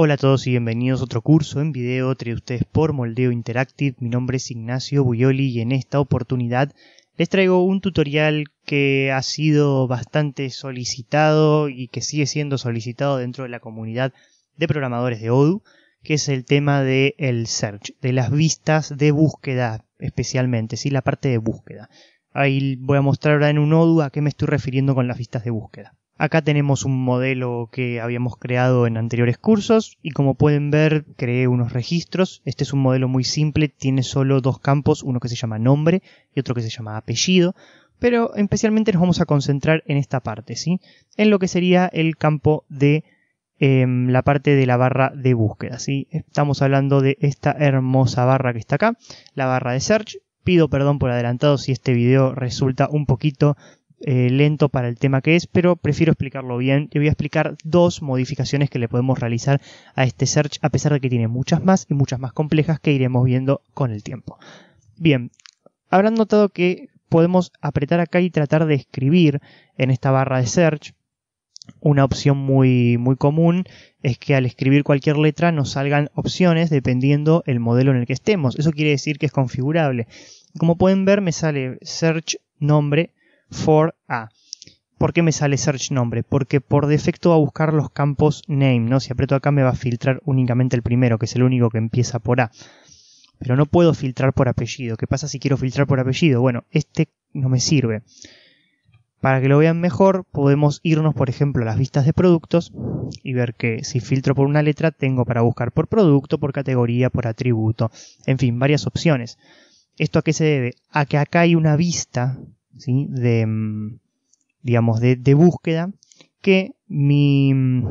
Hola a todos y bienvenidos a otro curso en video traído ustedes por Moldeo Interactive. Mi nombre es Ignacio Buyoli y en esta oportunidad les traigo un tutorial que ha sido bastante solicitado y que sigue siendo solicitado dentro de la comunidad de programadores de Odoo, que es el tema del search, de las vistas de búsqueda especialmente, sí, la parte de búsqueda. Ahí voy a mostrar ahora en un Odoo a qué me estoy refiriendo con las vistas de búsqueda. Acá tenemos un modelo que habíamos creado en anteriores cursos y como pueden ver creé unos registros. Este es un modelo muy simple, tiene solo dos campos, uno que se llama nombre y otro que se llama apellido, pero especialmente nos vamos a concentrar en esta parte, ¿sí? En lo que sería el campo de em, la parte de la barra de búsqueda, Estamos hablando de esta hermosa barra que está acá, la barra de search. Pido perdón por adelantado si este video resulta un poquito eh, lento para el tema que es, pero prefiero explicarlo bien. Yo voy a explicar dos modificaciones que le podemos realizar a este search, a pesar de que tiene muchas más y muchas más complejas que iremos viendo con el tiempo. Bien, habrán notado que podemos apretar acá y tratar de escribir en esta barra de search. Una opción muy, muy común es que al escribir cualquier letra nos salgan opciones dependiendo el modelo en el que estemos. Eso quiere decir que es configurable. Como pueden ver me sale search nombre for a. ¿Por qué me sale search nombre? Porque por defecto va a buscar los campos name, ¿no? Si aprieto acá me va a filtrar únicamente el primero, que es el único que empieza por A. Pero no puedo filtrar por apellido. ¿Qué pasa si quiero filtrar por apellido? Bueno, este no me sirve. Para que lo vean mejor, podemos irnos, por ejemplo, a las vistas de productos y ver que si filtro por una letra, tengo para buscar por producto, por categoría, por atributo, en fin, varias opciones. ¿Esto a qué se debe? A que acá hay una vista de, mm, digamos, de, búsqueda que mm,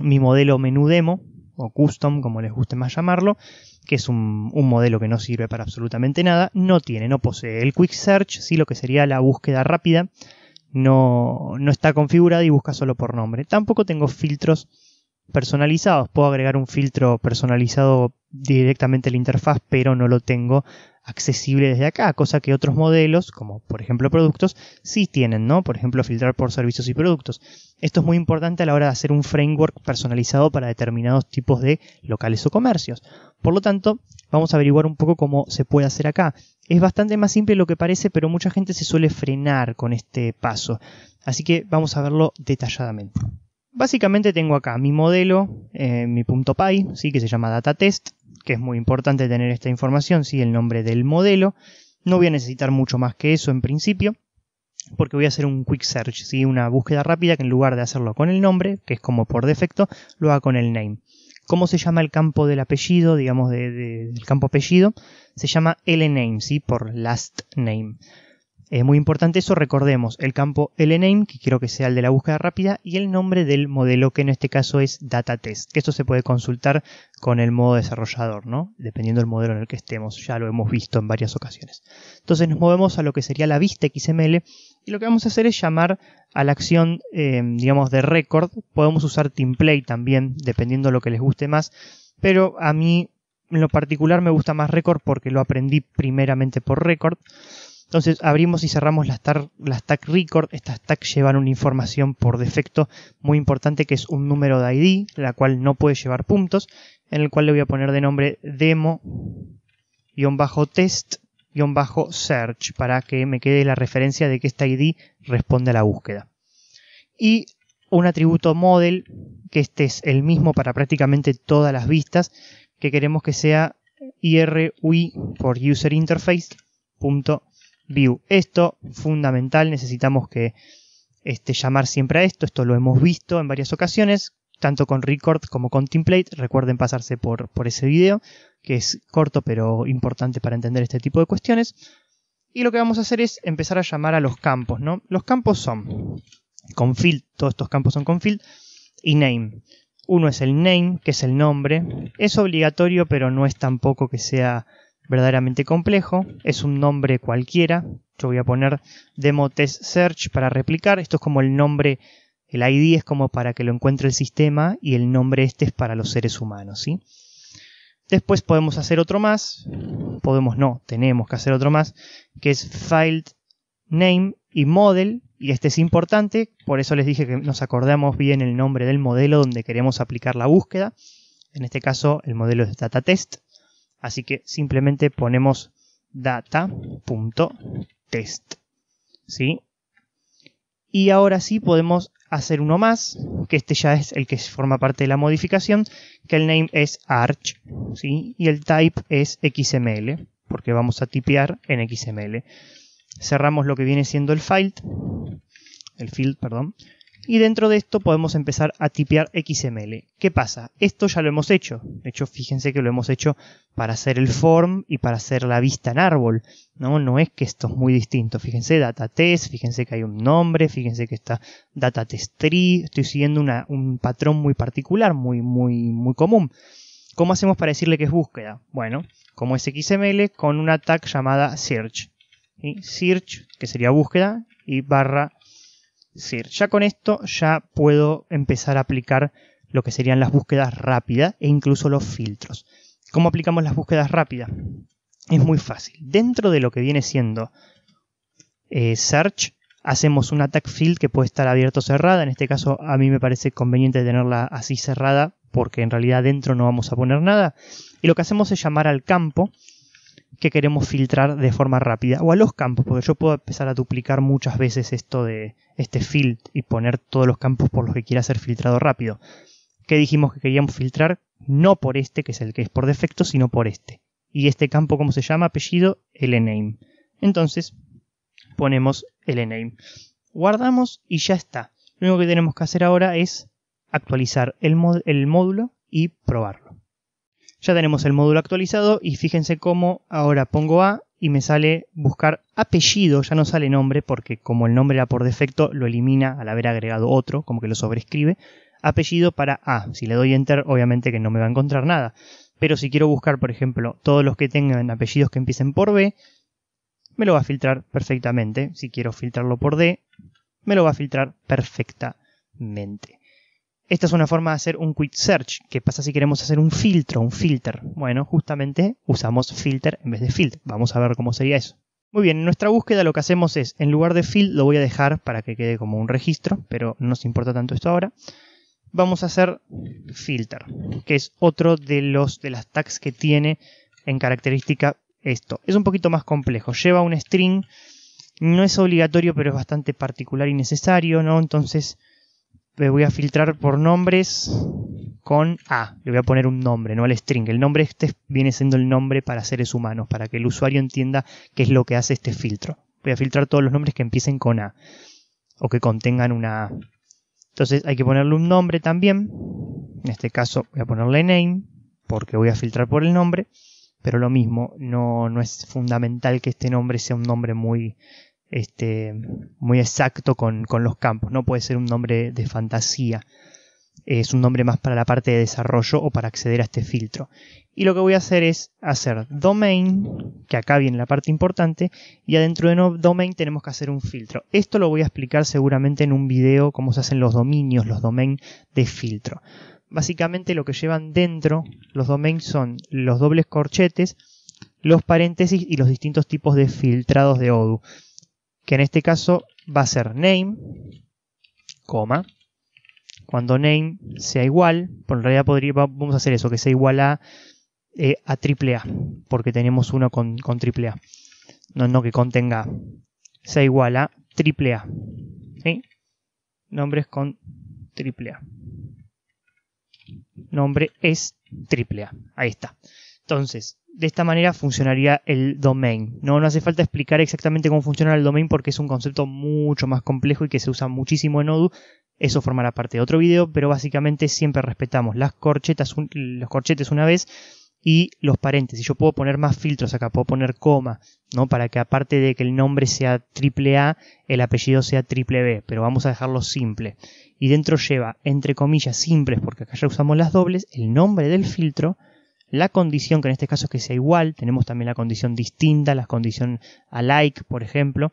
mi, modelo menú demo o custom, como les guste más llamarlo, que es un, modelo que no sirve para absolutamente nada, no tiene, no posee el quick search, sí lo que sería la búsqueda rápida, no, no está configurada y busca solo por nombre. Tampoco tengo filtros personalizados. Puedo agregar un filtro personalizado directamente a la interfaz, pero no lo tengo accesible desde acá, cosa que otros modelos, como por ejemplo productos, sí tienen, ¿no? Por ejemplo, filtrar por servicios y productos. Esto es muy importante a la hora de hacer un framework personalizado para determinados tipos de locales o comercios. Por lo tanto, vamos a averiguar un poco cómo se puede hacer acá. Es bastante más simple lo que parece, pero mucha gente se suele frenar con este paso. Así que vamos a verlo detalladamente. Básicamente tengo acá mi modelo, eh, mi punto .py, ¿sí? que se llama data test, que es muy importante tener esta información, ¿sí? el nombre del modelo. No voy a necesitar mucho más que eso en principio, porque voy a hacer un quick search, ¿sí? una búsqueda rápida que en lugar de hacerlo con el nombre, que es como por defecto, lo haga con el name. ¿Cómo se llama el campo del apellido, digamos, de, del campo apellido? Se llama lname, ¿sí? por last name. Es muy importante eso, recordemos el campo LNAME, que quiero que sea el de la búsqueda rápida, y el nombre del modelo, que en este caso es DataTest, que esto se puede consultar con el modo desarrollador, ¿no? Dependiendo del modelo en el que estemos, ya lo hemos visto en varias ocasiones. Entonces nos movemos a lo que sería la vista XML, y lo que vamos a hacer es llamar a la acción, eh, digamos, de record. Podemos usar template también, dependiendo de lo que les guste más, pero a mí en lo particular me gusta más record porque lo aprendí primeramente por record. Entonces abrimos y cerramos las, tag record. Estas tag llevan una información por defecto muy importante que es un número de ID, la cual no puede llevar puntos, en el cual le voy a poner de nombre demo-test-search para que me quede la referencia de que esta ID responde a la búsqueda. Y un atributo model, que este es el mismo para prácticamente todas las vistas, que queremos que sea IRUI por User Interface view. Esto fundamental, necesitamos que este, llamar siempre a esto, esto lo hemos visto en varias ocasiones, tanto con record como con template, recuerden pasarse por, por ese video, que es corto pero importante para entender este tipo de cuestiones. Y lo que vamos a hacer es empezar a llamar a los campos, ¿no? Los campos son con field, todos estos campos son con field, y name. Uno es el name, que es el nombre. Es obligatorio, pero no es tampoco que sea verdaderamente complejo, es un nombre cualquiera, yo voy a poner demo test search para replicar, esto es como el nombre, el ID es como para que lo encuentre el sistema y el nombre este es para los seres humanos, ¿sí? Después podemos hacer otro más, podemos no, tenemos que hacer otro más, que es file name y model, y este es importante, por eso les dije que nos acordamos bien el nombre del modelo donde queremos aplicar la búsqueda, en este caso el modelo es data test. Así que simplemente ponemos data.test. ¿Sí? Y ahora sí podemos hacer uno más, que este ya es el que forma parte de la modificación, que el name es arch, ¿sí? Y el type es XML, porque vamos a tipear en XML. Cerramos lo que viene siendo el file, el field, perdón. Y dentro de esto podemos empezar a tipear XML. ¿Qué pasa? Esto ya lo hemos hecho. De hecho, fíjense que lo hemos hecho para hacer el form y para hacer la vista en árbol. No, no es que esto es muy distinto. Fíjense data test, fíjense que hay un nombre, fíjense que está data test tree. Estoy siguiendo un patrón muy particular, muy, muy, muy común. ¿Cómo hacemos para decirle que es búsqueda? Bueno, como es XML, con una tag llamada search. y Search, que sería búsqueda, y barra ya con esto ya puedo empezar a aplicar lo que serían las búsquedas rápidas e incluso los filtros. ¿Cómo aplicamos las búsquedas rápidas? Es muy fácil. Dentro de lo que viene siendo eh, search, hacemos un tag field que puede estar abierto o cerrada. En este caso a mí me parece conveniente tenerla así cerrada porque en realidad dentro no vamos a poner nada. Y lo que hacemos es llamar al campo que queremos filtrar de forma rápida o a los campos, porque yo puedo empezar a duplicar muchas veces esto de este field y poner todos los campos por los que quiera ser filtrado rápido. Que dijimos que queríamos filtrar? No por este, que es el que es por defecto, sino por este. Y este campo, ¿cómo se llama? Apellido, lname. Entonces, ponemos lname. Guardamos y ya está. Lo único que tenemos que hacer ahora es actualizar el módulo y probarlo. Ya tenemos el módulo actualizado y fíjense cómo ahora pongo A y me sale buscar apellido, ya no sale nombre porque como el nombre era por defecto lo elimina al haber agregado otro, como que lo sobrescribe. Apellido para A. Si le doy enter obviamente que no me va a encontrar nada. Pero si quiero buscar, por ejemplo, todos los que tengan apellidos que empiecen por B, me lo va a filtrar perfectamente. Si quiero filtrarlo por D, me lo va a filtrar perfectamente. Esta es una forma de hacer un quick search. ¿Qué pasa si queremos hacer un filtro, un filter? Bueno, justamente usamos filter en vez de field. Vamos a ver cómo sería eso. Muy bien, en nuestra búsqueda lo que hacemos es, en lugar de field lo voy a dejar para que quede como un registro, pero no nos importa tanto esto ahora. Vamos a hacer filter, que es otro de, los, de las tags que tiene en característica esto. Es un poquito más complejo, lleva un string, no es obligatorio, pero es bastante particular y necesario, ¿no? Entonces voy a filtrar por nombres con A. Le voy a poner un nombre, no al string. El nombre este viene siendo el nombre para seres humanos, para que el usuario entienda qué es lo que hace este filtro. Voy a filtrar todos los nombres que empiecen con A o que contengan una A. Entonces hay que ponerle un nombre también. En este caso voy a ponerle name porque voy a filtrar por el nombre. Pero lo mismo, no, no es fundamental que este nombre sea un nombre muy este, muy exacto con, los campos. No puede ser un nombre de fantasía. Es un nombre más para la parte de desarrollo o para acceder a este filtro. Y lo que voy a hacer es hacer domain, que acá viene la parte importante, y adentro de no domain tenemos que hacer un filtro. Esto lo voy a explicar seguramente en un video cómo se hacen los dominios, los domain de filtro. Básicamente lo que llevan dentro los domains son los dobles corchetes, los paréntesis y los distintos tipos de filtrados de ODU que en este caso va a ser name, coma, cuando name sea igual, por en realidad podría, vamos a hacer eso, que sea igual a, eh, a triple A, porque tenemos uno con, con triple A, no, no que contenga, sea igual a triple A, nombres con triple A. Nombre es triple A. Ahí está. Entonces, de esta manera funcionaría el domain. ¿no? hace falta explicar exactamente cómo funciona el domain porque es un concepto mucho más complejo y que se usa muchísimo en Odoo. Eso formará parte de otro video, pero básicamente siempre respetamos las los corchetes una vez y los paréntesis. Yo puedo poner más filtros acá, puedo poner coma, ¿no? Para que aparte de que el nombre sea triple A, el apellido sea triple B, pero vamos a dejarlo simple. Y dentro lleva, entre comillas, simples, porque acá ya usamos las dobles, el nombre del filtro, la condición, que en este caso es que sea igual, tenemos también la condición distinta, la condición alike, por ejemplo,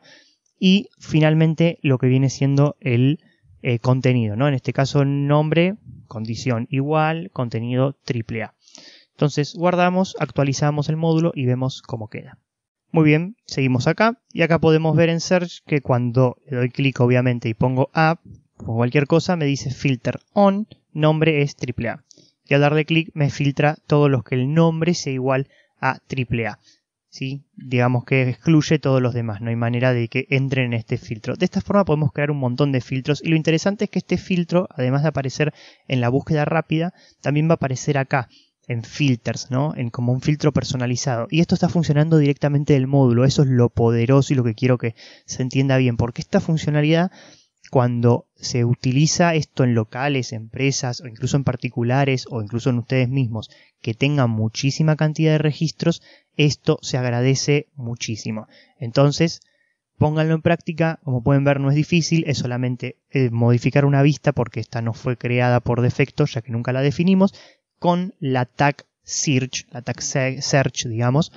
y finalmente lo que viene siendo el eh, contenido, ¿no? En este caso, nombre, condición igual, contenido triple A. Entonces guardamos, actualizamos el módulo y vemos cómo queda. Muy bien, seguimos acá y acá podemos ver en Search que cuando le doy clic obviamente y pongo A o cualquier cosa me dice filter on, nombre es triple A y al darle clic me filtra todos los que el nombre sea igual a AAA. ¿sí? Digamos que excluye todos los demás, no hay manera de que entren en este filtro. De esta forma podemos crear un montón de filtros y lo interesante es que este filtro, además de aparecer en la búsqueda rápida, también va a aparecer acá en filters, ¿no? En como un filtro personalizado. Y esto está funcionando directamente del módulo. Eso es lo poderoso y lo que quiero que se entienda bien. Porque esta funcionalidad cuando se utiliza esto en locales, empresas o incluso en particulares o incluso en ustedes mismos que tengan muchísima cantidad de registros, esto se agradece muchísimo. Entonces, pónganlo en práctica, como pueden ver no es difícil, es solamente eh, modificar una vista porque esta no fue creada por defecto ya que nunca la definimos, con la tag search, la tag search digamos,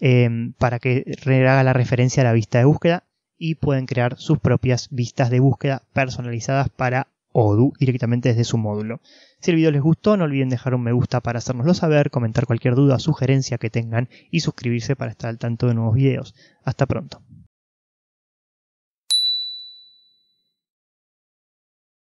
eh, para que haga la referencia a la vista de búsqueda y pueden crear sus propias vistas de búsqueda personalizadas para Odoo directamente desde su módulo. Si el video les gustó, no olviden dejar un me gusta para hacérnoslo saber, comentar cualquier duda, o sugerencia que tengan y suscribirse para estar al tanto de nuevos videos. Hasta pronto.